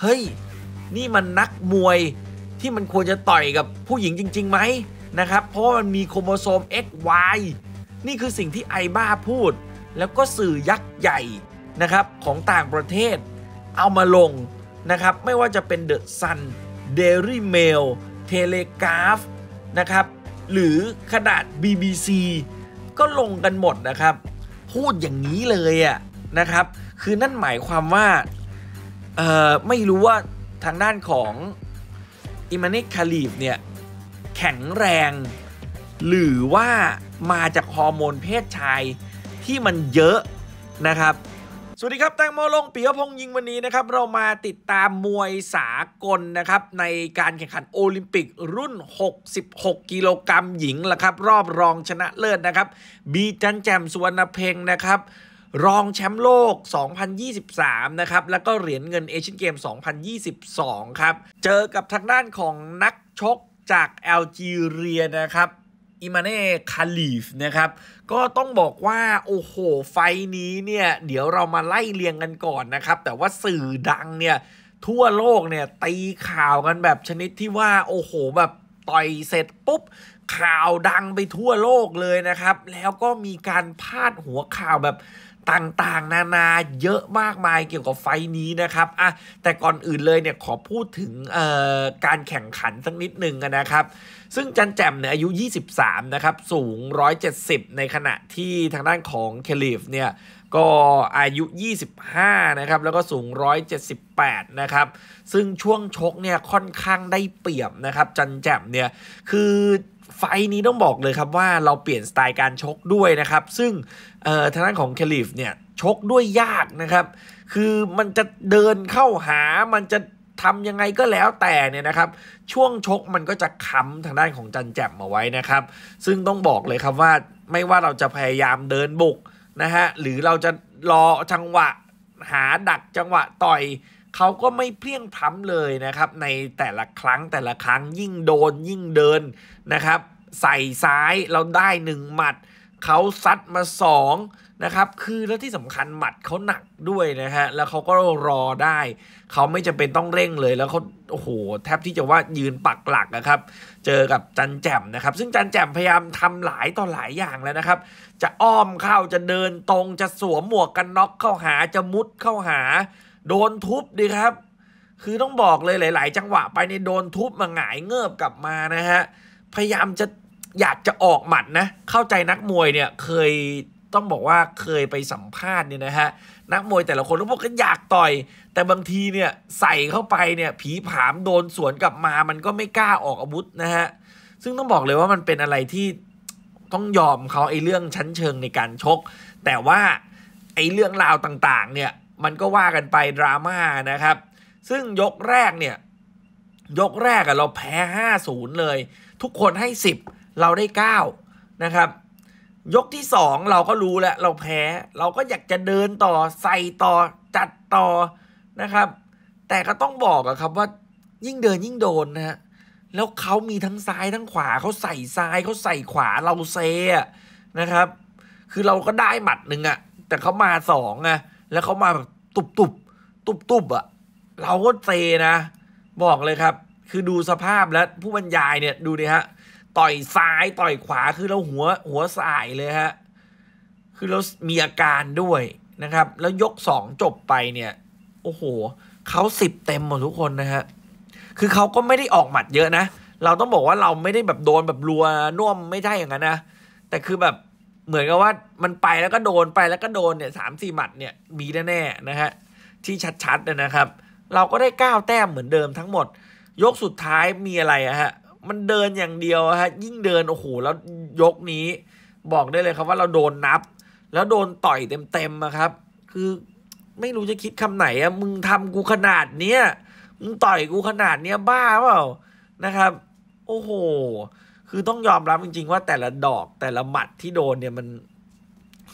เฮ้ย นี่มันนักมวยที่มันควรจะต่อย กับผู้หญิงจริงๆไหมนะครับ เพราะมัน มี โครโมโซม XY นี่คือสิ่งที่ไอบ้าพูด แล้วก็สื่อยักษ์ใหญ่ นะ ครับ ของต่างประเทศ เอามาลง นะ ครับ ไม่ว่าจะเป็นเดอะซันเดลี่เมลเทเลกราฟนะ ครับ หรือขนาด BBC ก็ลงกันหมดนะครับ พูดอย่างนี้เลยอะนะครับคือนั่นหมายความว่าเอ่อไม่รู้ว่าทางด้านของ อิมานิคาลีฟเนี่ยแข็งแรงหรือว่ามาจากฮอร์โมนเพศชายที่มันเยอะนะครับ สวัสดีครับแตงโมลงปียพงยิงวันนี้นะครับ เรามาติดตามมวยสากลนะครับในการแข่งขันโอลิมปิกรุ่น 66 กิโลกรัมหญิงละครับ รอบรองชนะเลิศนะครับ บีจันแจมสุวรรณเพ็งนะครับรองแชมป์โลก 2023 นะครับ แล้วก็เหรียญเงินเอเชียนเกม 2022 ครับ เจอกับทางด้านของนักชกจากแอลจีเรียนะครับ อิมาเน่คาลีฟนะครับ ก็ต้องบอกว่า โอ้โห ไฟนี้เนี่ย เดี๋ยวเรามาไล่เรียงกันก่อนนะครับ แต่ว่าสื่อดังเนี่ย ทั่วโลกเนี่ย ตีข่าวกันแบบชนิดที่ว่า โอ้โห แบบต่อยเสร็จปุ๊บข่าวดังไปทั่วโลกเลยนะครับ แล้วก็มีการพาดหัวข่าวแบบต่างๆ นานาเยอะมากมายเกี่ยวกับไฟนี้นะครับอ่ะแต่ก่อนอื่นเลยเนี่ยขอพูดถึงการแข่งขันสักนิดหนึ่งนะครับ ซึ่งจันแจ่มเนี่ยอายุ 23นะครับ สูง 170 ในขณะที่ทางด้านของเคลิฟเนี่ยก็อายุ 25นะครับ แล้วก็สูง 178 นะครับ ซึ่งช่วงชกเนี่ยค่อนข้างได้เปรียบนะครับ จันแจ่มเนี่ยคือไฟนี้ต้องบอกเลยครับว่าเราเปลี่ยนสไตล์การชกด้วยนะครับ ซึ่งทางด้านของเคลิฟเนี่ยชกด้วยยากนะครับ คือมันจะเดินเข้าหามันจะทำยังไงก็แล้วแต่เนี่ยนะครับ ช่วงชกมันก็จะค้ำทางด้านของจันแจ่มมาไว้นะครับ ซึ่งต้องบอกเลยครับว่าไม่ว่าเราจะพยายามเดินบุกนะฮะหรือเราจะรอจังหวะหาดักจังหวะต่อยเขาก็ไม่เพียงพร้ำเลยนะครับ ในแต่ละครั้งแต่ละครั้งยิ่งโดนยิ่งเดินนะครับ ใส่ซ้ายเราได้หนึ่งหมัดเขาซัดมาสองนะครับคือแล้วที่สำคัญหมัดเขาหนักด้วยนะฮะแล้วเขาก็รอได้เขาไม่จำเป็นต้องเร่งเลยแล้วเขาโอ้โหแทบที่จะว่ายืนปักหลักนะครับ เจอกับจันแจ่มนะครับ ซึ่งจันแจ่มพยายามทำหลายต่อหลายอย่างแล้วนะครับ จะอ้อมเข้าจะเดินตรงจะสวมหมวกกันน็อกเข้าหาจะมุดเข้าหาโดนทุบดีครับ คือต้องบอกเลยหลาย ๆ จังหวะไปในโดนทุบมาหงายเงือบกลับมานะฮะ พยายามจะอยากจะออกหมัดนะ เข้าใจนักมวยเนี่ยเคยต้องบอกว่าเคยไปสัมภาษณ์เนี่ยนะฮะ นักมวยแต่ละคนทุกก็อยากต่อย แต่บางทีเนี่ยใส่เข้าไปเนี่ยผีผามโดนสวนกลับมา มันก็ไม่กล้าออกอาวุธนะฮะ ซึ่งต้องบอกเลยว่ามันเป็นอะไรที่ต้องยอมเขาไอ้เรื่องชั้นเชิงในการชก แต่ว่าไอ้เรื่องราวต่างๆ เนี่ยมันก็ว่ากันไปดราม่านะครับ ซึ่งยกแรกเนี่ย ยกแรกอะเราแพ้5-0เลย ทุกคนให้10เราได้9นะครับ ยกที่2เราก็รู้แล้วเราแพ้เราก็อยากจะเดินต่อใส่ต่อจัดต่อนะครับ แต่ก็ต้องบอกอะครับว่ายิ่งเดินยิ่งโดนนะฮะแล้วเขามีทั้งซ้ายทั้งขวาเขาใส่ซ้ายเขาใส่ขวาเราเซะนะครับ คือเราก็ได้หมัดหนึ่งอะแต่เขามาสองอะแล้วเขามาแบบตุบตุบตุบตุบอะเราก็เซนะ บอกเลยครับคือดูสภาพแล้ว ผู้บรรยายเนี่ยดูดิฮะต่อยซ้ายต่อยขวาคือเราหัวหัวสายเลยฮะคือเรามีอาการด้วยนะครับ แล้วยกสองจบไปเนี่ย โอ้โหเขาสิบเต็มหมดทุกคนนะฮะคือเขาก็ไม่ได้ออกหมัดเยอะนะ เราต้องบอกว่าเราไม่ได้แบบโดนแบบรัวน่วมไม่ใช่อย่างนั้นนะ แต่คือแบบเหมือนกับว่ามันไปแล้วก็โดนไปแล้วก็โดนเนี่ยสามสี่หมัดเนี่ยมีแน่ๆนะฮะที่ชัดๆเลยนะครับ เราก็ได้ก้าวแต้มเหมือนเดิมทั้งหมด ยกสุดท้ายมีอะไรอะฮะมันเดินอย่างเดียวฮะยิ่งเดินโอ้โหแล้วยกนี้บอกได้เลยครับว่าเราโดนนับ แล้วโดนต่อยเต็มๆอะครับ คือไม่รู้จะคิดคำไหนอะมึงทำกูขนาดเนี้ยมึงต่อยกูขนาดเนี้ยบ้าเปล่านะครับ โอ้โหคือ ต้องยอมรับจริงๆ ว่าแต่ละดอกแต่ละหมัดที่โดนเนี่ยมัน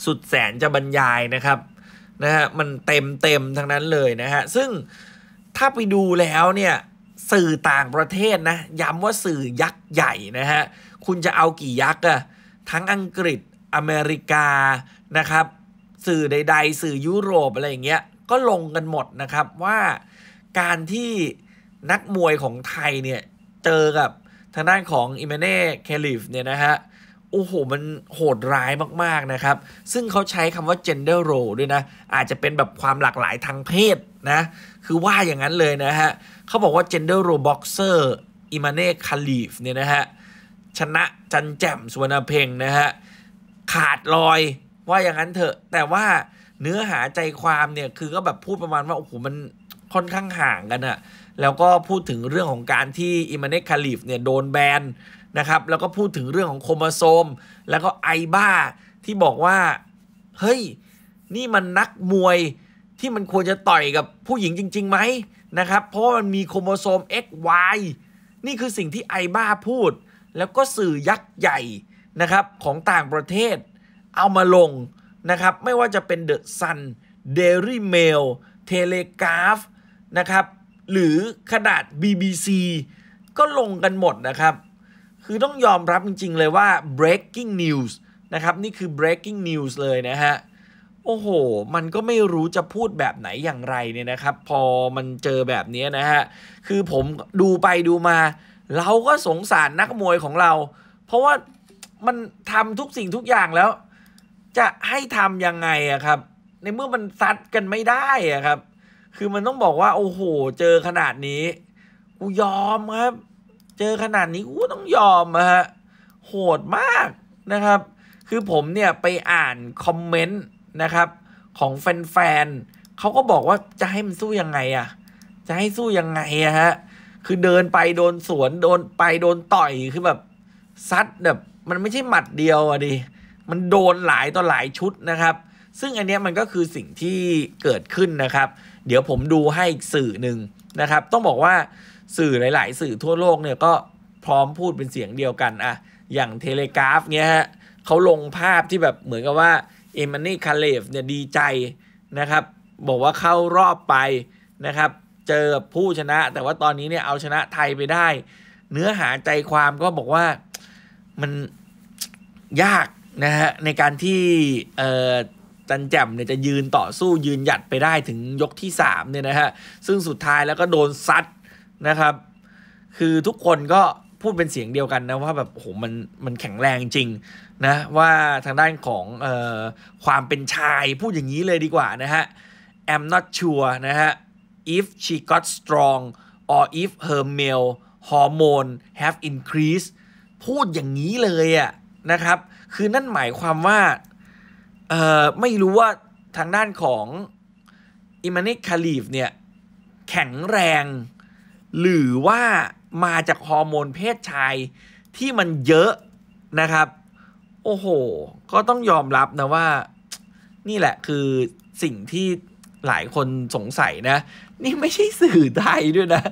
สุดแสนจะบรรยายนะครับนะฮะมันเต็มเต็มทั้งนั้นเลยนะฮะ ซึ่งถ้าไปดูแล้วเนี่ยสื่อต่างประเทศนะย้ำว่าสื่อยักษ์ใหญ่นะฮะ คุณจะเอากี่ยักษ์อะทั้งอังกฤษอเมริกานะครับ สื่อใด ๆ สื่อยุโรปอะไรอย่างเงี้ย ก็ลงกันหมดนะครับว่าการที่นักมวยของไทยเนี่ยเจอกับทางด้านของอิเมเน่เคลิฟเนี่ยนะฮะโอ้โหมันโหดร้ายมากๆนะครับ ซึ่งเขาใช้คำว่า gender role ด้วยนะ อาจจะเป็นแบบความหลากหลายทางเพศนะ คือว่าอย่างนั้นเลยนะฮะ เขาบอกว่า gender role boxer อิมาเน่คาลีฟเนี่ยนะฮะ ชนะจันแจ่มสุวรรณเพ็งนะฮะ ขาดลอยว่าอย่างนั้นเถอะ แต่ว่าเนื้อหาใจความเนี่ยคือก็แบบพูดประมาณว่าโอ้โหมันค่อนข้างห่างกันอะแล้วก็พูดถึงเรื่องของการที่อิมานเนคคาลิฟเนี่ยโดนแบนนะครับ แล้วก็พูดถึงเรื่องของโครโมโซม แล้วก็ไอบ้าที่บอกว่า เฮ้ย นี่มันนักมวยที่มันควรจะต่อยกับผู้หญิงจริงๆไหมนะครับ เพราะมันมีโครโมโซม XY นี่คือสิ่งที่ไอบ้าพูด แล้วก็สื่อยักษ์ใหญ่นะครับของต่างประเทศเอามาลงนะครับ ไม่ว่าจะเป็นเดอะซัน เดลี่เมล เทเลกราฟนะครับหรือขนาด BBC ก็ลงกันหมดนะครับ คือต้องยอมรับจริงๆเลยว่า breaking news นะครับนี่คือ breaking news เลยนะฮะ โอ้โห มันก็ไม่รู้จะพูดแบบไหนอย่างไรเนี่ยนะครับ พอมันเจอแบบนี้นะฮะ คือผมดูไปดูมา เราก็สงสารนักมวยของเรา เพราะว่ามันทำทุกสิ่งทุกอย่างแล้ว จะให้ทำยังไงอะครับ ในเมื่อมันซัดกันไม่ได้อะครับคือมันต้องบอกว่าโอ้โห เจอขนาดนี้กูยอมครับเจอขนาดนี้กูต้องยอมะฮะโหดมากนะครับ คือผมเนี่ยไปอ่านคอมเมนต์นะครับ ของแฟน ๆเขาก็บอกว่าจะให้มันสู้ยังไงอะจะให้สู้ยังไงอะฮะ คือเดินไปโดนสวนโดนไปโดนต่อยคือแบบซัดแบบ มันไม่ใช่หมัดเดียวอะดิมันโดนหลายต่อหลายชุดนะครับซึ่งอันนี้มันก็คือสิ่งที่เกิดขึ้นนะครับ เดี๋ยวผมดูให้สื่อหนึ่งนะครับ ต้องบอกว่าสื่อหลาย ๆ สื่อทั่วโลกเนี่ยก็พร้อมพูดเป็นเสียงเดียวกันอะอย่างเทเลกราฟเนี้ยฮะ เขาลงภาพที่แบบเหมือนกับว่าเอมานนี่คาเลฟเนี่ยดีใจนะครับ บอกว่าเข้ารอบไปนะครับ เจอผู้ชนะแต่ว่าตอนนี้เนี่ยเอาชนะไทยไปได้ เนื้อหาใจความก็บอกว่ามันยากนะฮะในการที่ตันแจ่มเนี่ยจะยืนต่อสู้ยืนหยัดไปได้ถึงยกที่3เนี่ยนะฮะซึ่งสุดท้ายแล้วก็โดนซัดนะครับคือทุกคนก็พูดเป็นเสียงเดียวกันนะว่าแบบโหมันมันแข็งแรงจริงนะว่าทางด้านของออความเป็นชายพูดอย่างนี้เลยดีกว่านะฮะ I'm not sure นะฮะ if she got strong or if her male hormone have increased พูดอย่างนี้เลยอะนะครับ คือนั่นหมายความว่าเอ่อไม่รู้ว่าทางด้านของ อิมานิคาลีฟเนี่ยแข็งแรง หรือว่ามาจากฮอร์โมนเพศชายที่มันเยอะนะครับ โอ้โห ก็ต้องยอมรับนะว่านี่แหละคือสิ่งที่หลายคนสงสัยนะ นี่ไม่ใช่สื่อไทยด้วยนะ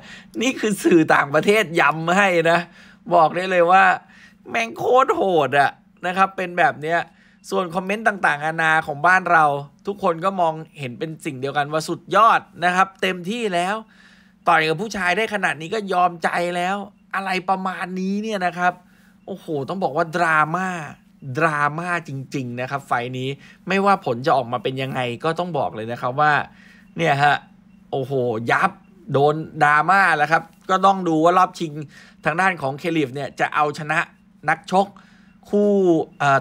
นี่คือสื่อต่างประเทศย้ำให้นะ บอกได้เลยว่าแมงโคตรโหดอะนะครับเป็นแบบเนี้ยส่วนคอมเมนต์ต่างๆ อานาของบ้านเรา ทุกคนก็มองเห็นเป็นสิ่งเดียวกันว่าสุดยอดนะครับ เต็มที่แล้ว ต่อยกับผู้ชายได้ขนาดนี้ก็ยอมใจแล้ว อะไรประมาณนี้เนี่ยนะครับโอ้โห ต้องบอกว่าดราม่าดราม่าจริงๆนะครับไฟนี้ไม่ว่าผลจะออกมาเป็นยังไงก็ต้องบอกเลยนะครับว่าเนี่ยฮะโอ้โห ยับโดนดราม่าแล้วครับก็ต้องดูว่ารอบชิงทางด้านของเคลิฟเนี่ยจะเอาชนะนักชกคู่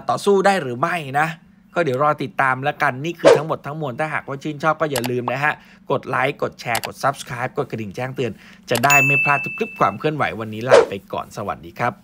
ต่อสู้ได้หรือไม่นะ ก็เดี๋ยวรอติดตามแล้วกัน นี่คือทั้งหมดทั้งมวลถ้าหากว่าชื่นชอบก็อย่าลืมนะฮะ กดไลค์กดแชร์กด Subscribe กดกระดิ่งแจ้งเตือน จะได้ไม่พลาดทุกคลิปความเคลื่อนไหววันนี้ลาไปก่อนสวัสดีครับ